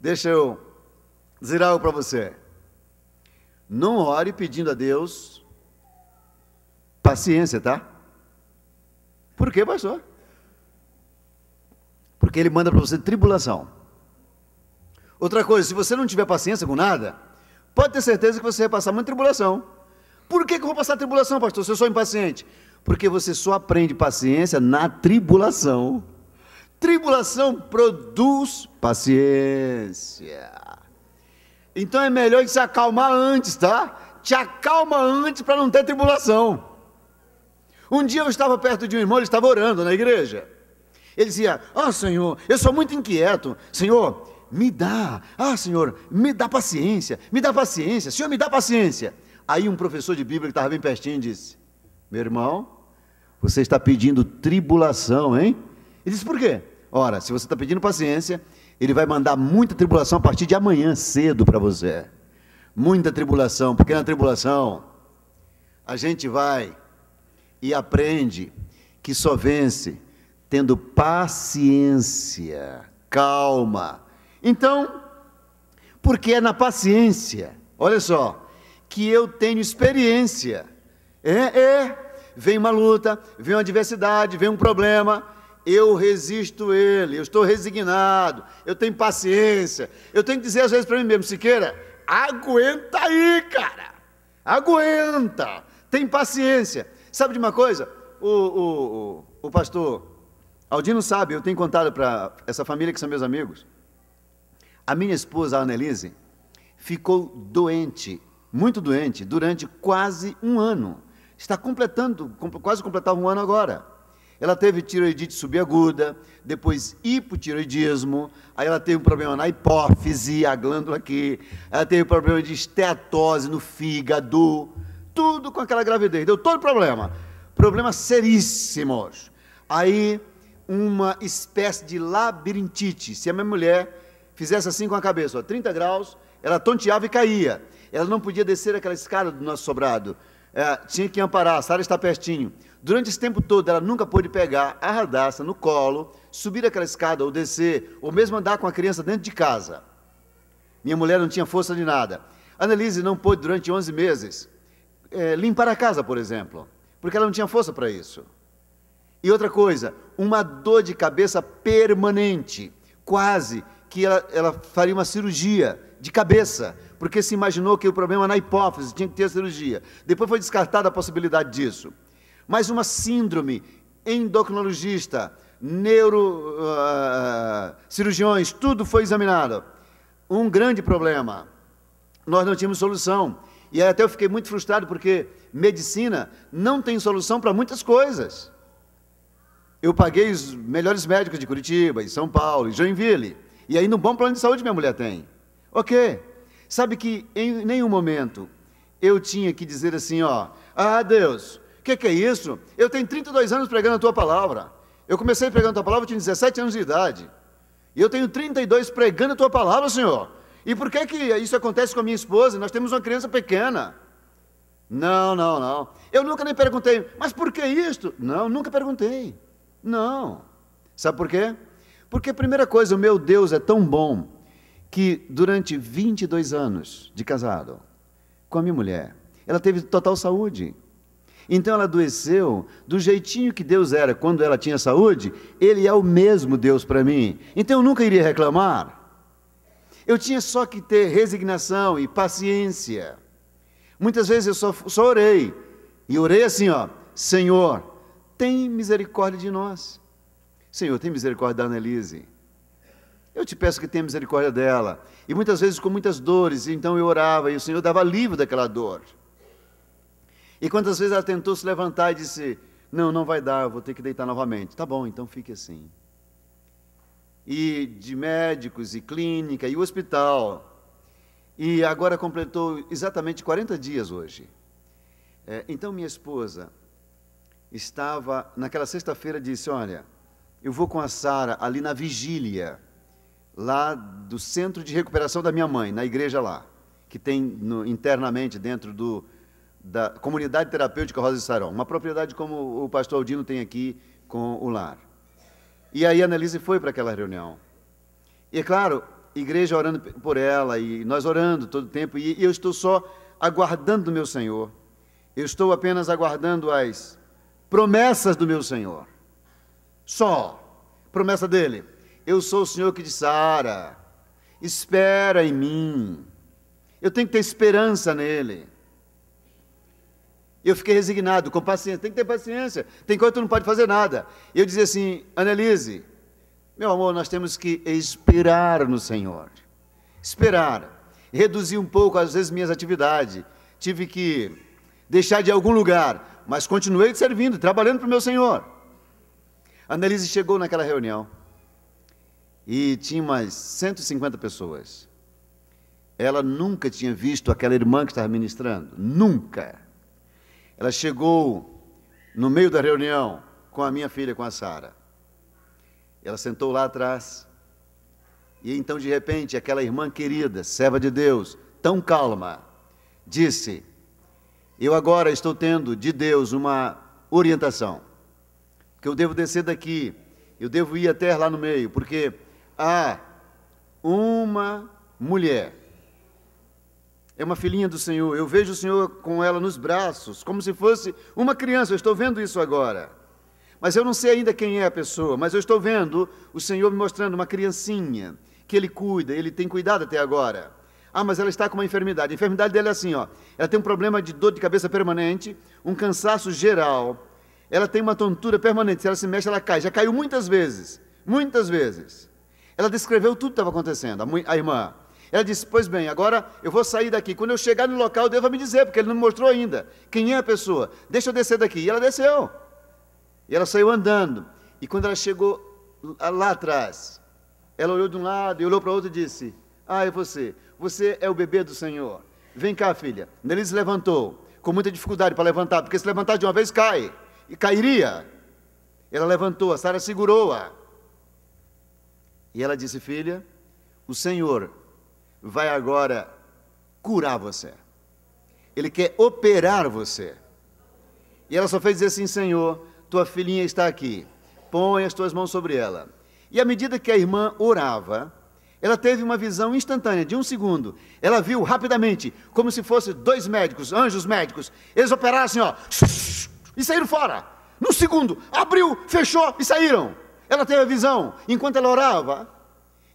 Deixa eu dizer algo para você. Não ore pedindo a Deus paciência, tá? Por que, pastor? Porque ele manda para você tribulação. Outra coisa, se você não tiver paciência com nada, pode ter certeza que você vai passar muita tribulação. Por que, que eu vou passar tribulação, pastor, se eu sou impaciente? Porque você só aprende paciência na tribulação. Tribulação produz paciência. Então é melhor se acalmar antes, tá? Te acalma antes para não ter tribulação. Um dia eu estava perto de um irmão, ele estava orando na igreja. Ele dizia: Ah, oh, Senhor, eu sou muito inquieto. Senhor, me dá. Ah, Senhor, me dá paciência. Me dá paciência. Senhor, me dá paciência. Aí um professor de Bíblia que estava bem pertinho disse: Meu irmão, você está pedindo tribulação, hein? Ele disse: por quê? Ora, se você está pedindo paciência, ele vai mandar muita tribulação a partir de amanhã cedo para você. Muita tribulação, porque na tribulação a gente vai e aprende que só vence tendo paciência, calma. Então, porque é na paciência, olha só, que eu tenho experiência. É, é. Vem uma luta, vem uma adversidade, vem um problema eu resisto ele, eu estou resignado, eu tenho paciência. Eu tenho que dizer às vezes para mim mesmo, Siqueira, aguenta aí, cara. Aguenta, tem paciência. Sabe de uma coisa? O, o, o, o pastor Aldino sabe, eu tenho contado para essa família que são meus amigos. A minha esposa, a Annelise, ficou doente, muito doente, durante quase um ano. Está completando, quase completar um ano agora. Ela teve tiroidite subaguda, depois hipotiroidismo, aí ela teve um problema na hipófise, a glândula aqui, ela teve problema de esteatose no fígado, tudo com aquela gravidez, deu todo problema. Problemas seríssimos. Aí, uma espécie de labirintite. Se a minha mulher fizesse assim com a cabeça, ó, 30 graus, ela tonteava e caía. Ela não podia descer aquela escada do nosso sobrado. É, tinha que amparar, a Sara está pertinho. Durante esse tempo todo, ela nunca pôde pegar a radaça no colo, subir aquela escada ou descer, ou mesmo andar com a criança dentro de casa. Minha mulher não tinha força de nada. Annelise não pôde, durante 11 meses, é, limpar a casa, por exemplo, porque ela não tinha força para isso. E outra coisa, uma dor de cabeça permanente, quase que ela, ela faria uma cirurgia de cabeça, porque se imaginou que o problema era é na hipófise, tinha que ter cirurgia. Depois foi descartada a possibilidade disso. Mais uma síndrome endocrinologista, neurocirurgiões, ah, uh, tudo foi examinado. Um grande problema. Nós não tínhamos solução. E até eu fiquei muito frustrado porque medicina não tem solução para muitas coisas. Eu paguei os melhores médicos de Curitiba, em São Paulo, em Joinville. E ainda um bom plano de saúde minha mulher tem. Ok. Sabe que em nenhum momento eu tinha que dizer assim, ó, ah, Deus, que, que é isso? Eu tenho 32 anos pregando a tua palavra. Eu comecei pregando a tua palavra, eu tinha 17 anos de idade. E eu tenho 32 pregando a tua palavra, Senhor. E por que, que isso acontece com a minha esposa? Nós temos uma criança pequena. Não, não, não. Eu nunca nem perguntei, mas por que isto? Não, nunca perguntei. Não. Sabe por quê? Porque, primeira coisa, o meu Deus é tão bom que durante 22 anos de casado com a minha mulher, ela teve total saúde. Então ela adoeceu do jeitinho que Deus era quando ela tinha saúde, Ele é o mesmo Deus para mim. Então eu nunca iria reclamar. Eu tinha só que ter resignação e paciência. Muitas vezes eu só, só orei, e orei assim, ó, Senhor, tem misericórdia de nós. Senhor, tem misericórdia da Annelise. Eu te peço que tenha misericórdia dela. E muitas vezes com muitas dores, então eu orava e o Senhor dava alívio daquela dor. E quantas vezes ela tentou se levantar e disse: Não, não vai dar, vou ter que deitar novamente. Tá bom, então fique assim. E de médicos, e clínica, e hospital. E agora completou exatamente 40 dias hoje. É, então minha esposa estava, naquela sexta-feira, disse: Olha, eu vou com a Sara ali na vigília, lá do centro de recuperação da minha mãe, na igreja lá, que tem no, internamente dentro do da Comunidade Terapêutica Rosa de Sarão, uma propriedade como o pastor Aldino tem aqui com o lar. E aí a Annelise foi para aquela reunião. E é claro, igreja orando por ela, e nós orando todo o tempo, e eu estou só aguardando do meu Senhor. Eu estou apenas aguardando as promessas do meu Senhor. Só. Promessa dele. Eu sou o Senhor que diz: Sara, espera em mim. Eu tenho que ter esperança nele. Eu fiquei resignado, com paciência. Tem que ter paciência. Tem coisa que tu não pode fazer nada. Eu dizia assim, Analise, meu amor, nós temos que esperar no Senhor. Esperar. Reduzi um pouco, às vezes, minhas atividades. Tive que deixar de algum lugar, mas continuei servindo, trabalhando para o meu Senhor. Analise chegou naquela reunião e tinha umas 150 pessoas. Ela nunca tinha visto aquela irmã que estava ministrando. Nunca. Ela chegou no meio da reunião com a minha filha, com a Sara. Ela sentou lá atrás. E então, de repente, aquela irmã querida, serva de Deus, tão calma, disse: Eu agora estou tendo de Deus uma orientação. Que eu devo descer daqui, eu devo ir até lá no meio, porque há uma mulher é uma filhinha do Senhor. Eu vejo o Senhor com ela nos braços, como se fosse uma criança. Eu estou vendo isso agora. Mas eu não sei ainda quem é a pessoa, mas eu estou vendo o Senhor me mostrando uma criancinha que ele cuida, ele tem cuidado até agora. Ah, mas ela está com uma enfermidade. A enfermidade dela é assim, ó. Ela tem um problema de dor de cabeça permanente, um cansaço geral. Ela tem uma tontura permanente. Se ela se mexe, ela cai. Já caiu muitas vezes. Muitas vezes. Ela descreveu tudo que estava acontecendo, a irmã. Ela disse: Pois bem, agora eu vou sair daqui. Quando eu chegar no local, Deus vai me dizer, porque ele não me mostrou ainda quem é a pessoa. Deixa eu descer daqui. E ela desceu. E ela saiu andando. E quando ela chegou lá atrás, ela olhou de um lado e olhou para o outro e disse: Ah, é você. Você é o bebê do Senhor. Vem cá, filha. Ele se levantou, com muita dificuldade para levantar, porque se levantar de uma vez, cai. E cairia. Ela levantou, a Sara segurou-a. E ela disse: Filha, o Senhor vai agora curar você. Ele quer operar você. E ela só fez dizer assim: Senhor, tua filhinha está aqui, põe as tuas mãos sobre ela. E à medida que a irmã orava, ela teve uma visão instantânea, de um segundo. Ela viu rapidamente, como se fossem dois médicos, anjos médicos. Eles operassem, ó, e saíram fora. No segundo, abriu, fechou e saíram. Ela teve a visão. Enquanto ela orava,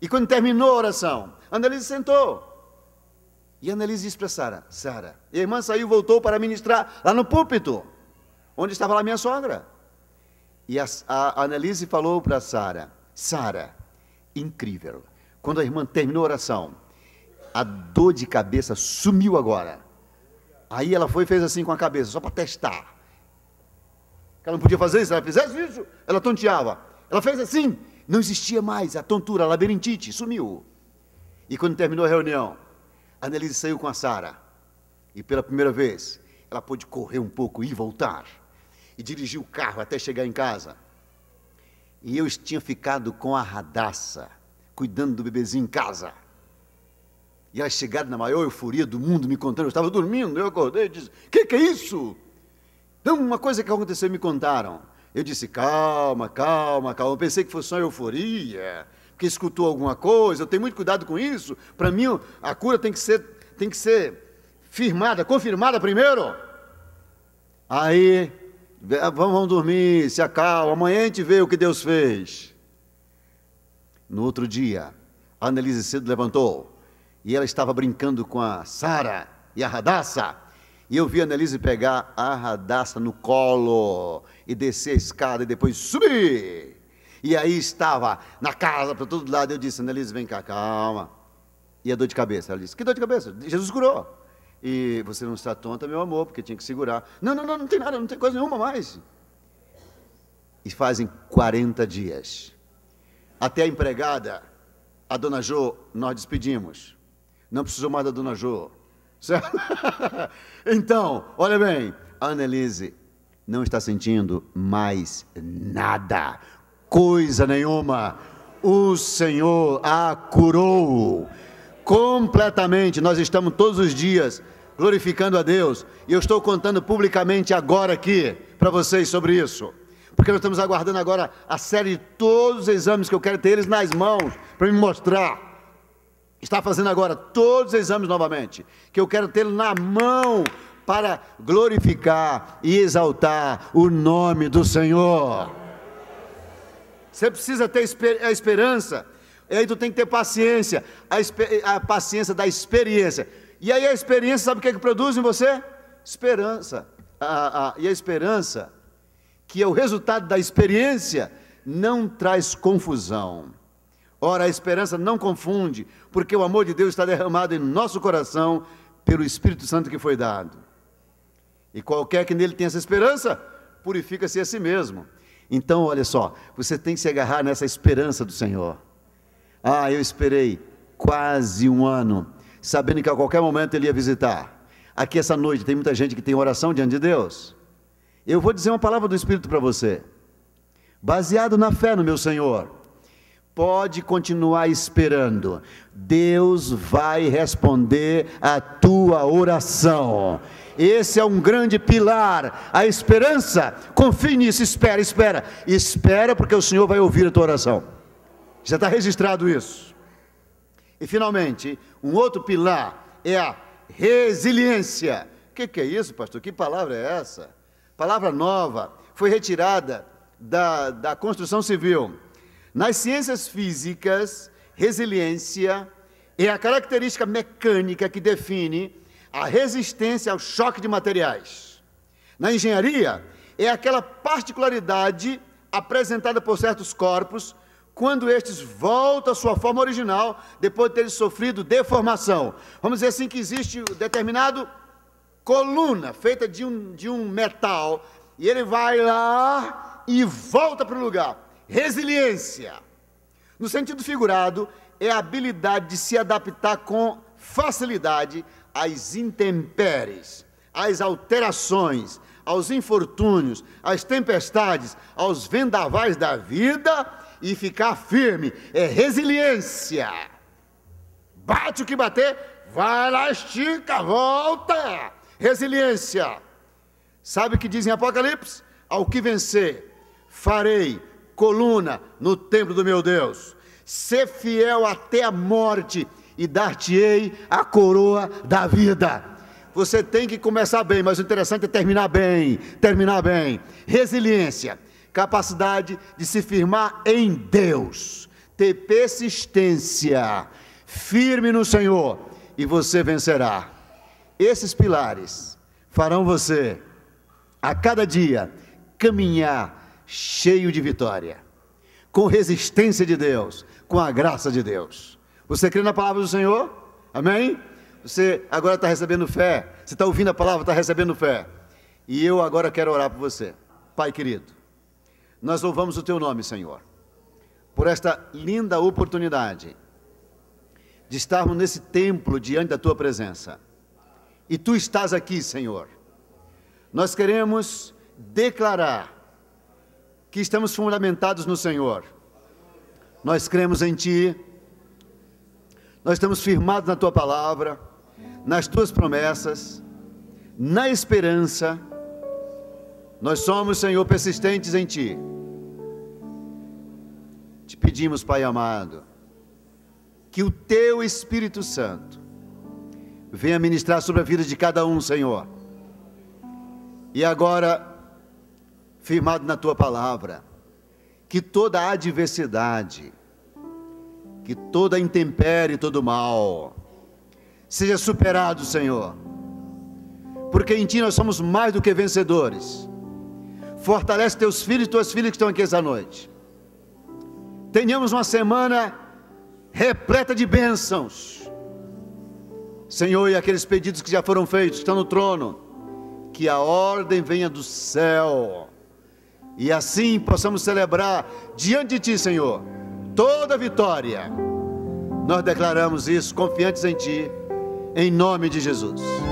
e quando terminou a oração, Annelise sentou. E Annelise disse para Sara: Sara, e a irmã saiu e voltou para ministrar lá no púlpito, onde estava lá minha sogra. E a, a Annelise falou para Sara: Sara, incrível, quando a irmã terminou a oração, a dor de cabeça sumiu agora. Aí ela foi e fez assim com a cabeça, só para testar. Ela não podia fazer isso, se ela fizesse isso, ela tonteava. Ela fez assim, não existia mais a tontura, a labirintite, sumiu. E quando terminou a reunião, a Annelise saiu com a Sara. E pela primeira vez, ela pôde correr um pouco e voltar. E dirigiu o carro até chegar em casa. E eu tinha ficado com a radaça, cuidando do bebezinho em casa. E ela chegada na maior euforia do mundo, me contando. Eu estava dormindo, eu acordei e disse: O que, que é isso? Então, uma coisa que aconteceu, me contaram. Eu disse, calma, calma, calma. Eu pensei que fosse só euforia, que escutou alguma coisa. Eu tenho muito cuidado com isso. Para mim, a cura tem que ser, tem que ser firmada, confirmada primeiro. Aí, vamos dormir, se acalma, amanhã a gente vê o que Deus fez. No outro dia, a Annelise cedo levantou e ela estava brincando com a Sara e a Radassa. E eu vi a Annelise pegar a radaça no colo e descer a escada e depois subir. E aí estava na casa, para todo lado. Eu disse, Annelise, vem cá, calma. E a dor de cabeça. Ela disse, que dor de cabeça? Jesus curou. E você não está tonta, meu amor, porque tinha que segurar. Não, não, não, não tem nada, não tem coisa nenhuma mais. E fazem 40 dias. Até a empregada, a dona Jo, nós despedimos. Não precisou mais da dona Jo. Certo? Então, olha bem, a Annelise não está sentindo mais nada, coisa nenhuma. O Senhor a curou completamente. Nós estamos todos os dias glorificando a Deus e eu estou contando publicamente agora aqui para vocês sobre isso. Porque nós estamos aguardando agora a série de todos os exames que eu quero ter eles nas mãos para me mostrar está fazendo agora todos os exames novamente, que eu quero tê-lo na mão para glorificar e exaltar o nome do Senhor. Você precisa ter a esperança, e aí tu tem que ter paciência, a, a paciência da experiência. E aí a experiência, sabe o que, é que produz em você? Esperança. Ah, ah, e a esperança, que é o resultado da experiência, não traz confusão Ora, a esperança não confunde, porque o amor de Deus está derramado em nosso coração pelo Espírito Santo que foi dado. E qualquer que nele tenha essa esperança, purifica-se a si mesmo. Então, olha só, você tem que se agarrar nessa esperança do Senhor. Ah, eu esperei quase um ano, sabendo que a qualquer momento ele ia visitar. Aqui essa noite tem muita gente que tem oração diante de Deus. Eu vou dizer uma palavra do Espírito para você, baseado na fé no meu Senhor. Pode continuar esperando. Deus vai responder a tua oração. Esse é um grande pilar, a esperança. Confie nisso, espera, espera. Espera, porque o Senhor vai ouvir a tua oração. Já está registrado isso. E finalmente, um outro pilar é a resiliência. O que, que, é isso, pastor? Que palavra é essa? Palavra nova, foi retirada da, da construção civil nas ciências físicas, resiliência é a característica mecânica que define a resistência ao choque de materiais. Na engenharia, é aquela particularidade apresentada por certos corpos quando estes voltam à sua forma original depois de terem sofrido deformação. Vamos dizer assim que existe determinado coluna feita de um, de um metal e ele vai lá e volta para o lugar. Resiliência, no sentido figurado, é a habilidade de se adaptar com facilidade às intempéries, às alterações, aos infortúnios, às tempestades, aos vendavais da vida e ficar firme. É resiliência. Bate o que bater, vai lá, estica, volta. Resiliência. Sabe o que diz em Apocalipse? Ao que vencer, farei coluna no templo do meu Deus. Ser fiel até a morte e dar-te-ei a coroa da vida. Você tem que começar bem, mas o interessante é terminar bem, terminar bem. Resiliência, capacidade de se firmar em Deus, ter persistência, firme no Senhor e você vencerá. Esses pilares farão você a cada dia caminhar cheio de vitória, com resistência de Deus, com a graça de Deus. Você crê na palavra do Senhor? Amém? Você agora está recebendo fé, você está ouvindo a palavra, está recebendo fé. E eu agora quero orar por você. Pai querido, nós louvamos o teu nome, Senhor, por esta linda oportunidade de estarmos nesse templo diante da tua presença. E tu estás aqui, Senhor. Nós queremos declarar que estamos fundamentados no Senhor. Nós cremos em Ti, nós estamos firmados na Tua palavra, nas Tuas promessas, na esperança. Nós somos, Senhor, persistentes em Ti. Te pedimos, Pai amado, que o Teu Espírito Santo venha ministrar sobre a vida de cada um, Senhor. E agora, firmado na tua palavra, que toda adversidade, que toda intempérie, todo mal, seja superado, Senhor, porque em Ti nós somos mais do que vencedores. Fortalece teus filhos e tuas filhas que estão aqui essa noite. Tenhamos uma semana repleta de bênçãos. Senhor, e aqueles pedidos que já foram feitos, que estão no trono, que a ordem venha do céu e assim possamos celebrar diante de Ti, Senhor, toda vitória. Nós declaramos isso confiantes em Ti, em nome de Jesus.